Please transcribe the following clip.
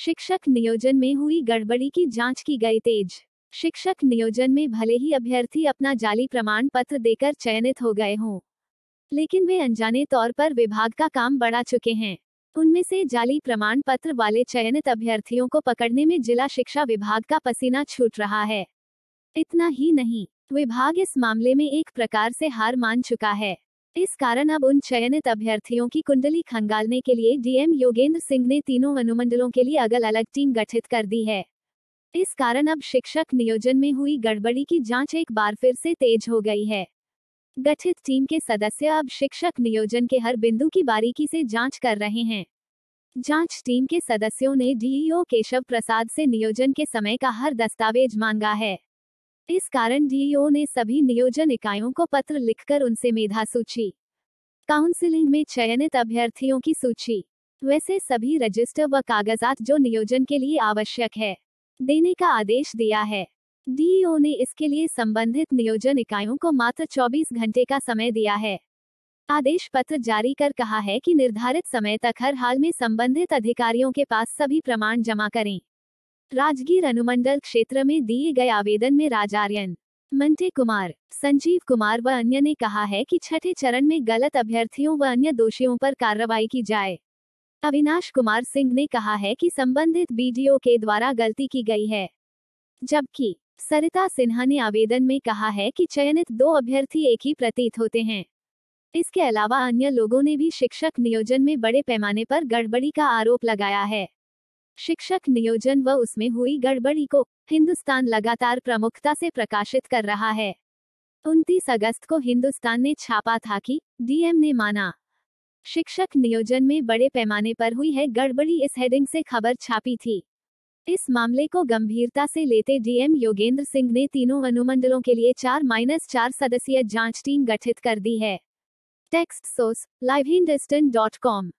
शिक्षक नियोजन में हुई गड़बड़ी की जांच की गई तेज शिक्षक नियोजन में भले ही अभ्यर्थी अपना जाली प्रमाण पत्र देकर चयनित हो गए हों लेकिन वे अनजाने तौर पर विभाग का काम बढ़ा चुके हैं उनमें से जाली प्रमाण पत्र वाले चयनित अभ्यर्थियों को पकड़ने में जिला शिक्षा विभाग का पसीना छूट रहा है इतना ही नहीं विभाग इस मामले में एक प्रकार से हार मान चुका है इस कारण अब उन चयनित अभ्यर्थियों की कुंडली खंगालने के लिए डीएम योगेंद्र सिंह ने तीनों अनुमंडलों के लिए अलग अलग टीम गठित कर दी है इस कारण अब शिक्षक नियोजन में हुई गड़बड़ी की जांच एक बार फिर से तेज हो गई है गठित टीम के सदस्य अब शिक्षक नियोजन के हर बिंदु की बारीकी से जांच कर रहे हैं जांच टीम के सदस्यों ने डीईओ केशव प्रसाद से नियोजन के समय का हर दस्तावेज मांगा है इस कारण डीईओ ने सभी नियोजन इकाइयों को पत्र लिखकर उनसे मेधा सूची काउंसिलिंग में चयनित अभ्यर्थियों की सूची वैसे सभी रजिस्टर व कागजात जो नियोजन के लिए आवश्यक है देने का आदेश दिया है डीईओ ने इसके लिए संबंधित नियोजन इकाइयों को मात्र 24 घंटे का समय दिया है आदेश पत्र जारी कर कहा है कि निर्धारित समय तक हर हाल में संबंधित अधिकारियों के पास सभी प्रमाण जमा करें राजगीर अनुमंडल क्षेत्र में दिए गए आवेदन में राजार्यन मंटे कुमार संजीव कुमार व अन्य ने कहा है कि छठे चरण में गलत अभ्यर्थियों व अन्य दोषियों पर कार्रवाई की जाए अविनाश कुमार सिंह ने कहा है कि संबंधित बीडीओ के द्वारा गलती की गई है जबकि सरिता सिन्हा ने आवेदन में कहा है कि चयनित दो अभ्यर्थी एक ही प्रतीत होते हैं इसके अलावा अन्य लोगों ने भी शिक्षक नियोजन में बड़े पैमाने पर गड़बड़ी का आरोप लगाया है शिक्षक नियोजन व उसमें हुई गड़बड़ी को हिंदुस्तान लगातार प्रमुखता से प्रकाशित कर रहा है उनतीस अगस्त को हिंदुस्तान ने छापा था कि डीएम ने माना शिक्षक नियोजन में बड़े पैमाने पर हुई है गड़बड़ी इस हेडिंग से खबर छापी थी इस मामले को गंभीरता से लेते डीएम योगेंद्र सिंह ने तीनों अनुमंडलों के लिए चार माइनस चार सदस्यीय जांच टीम गठित कर दी है text source live Hindustan dot com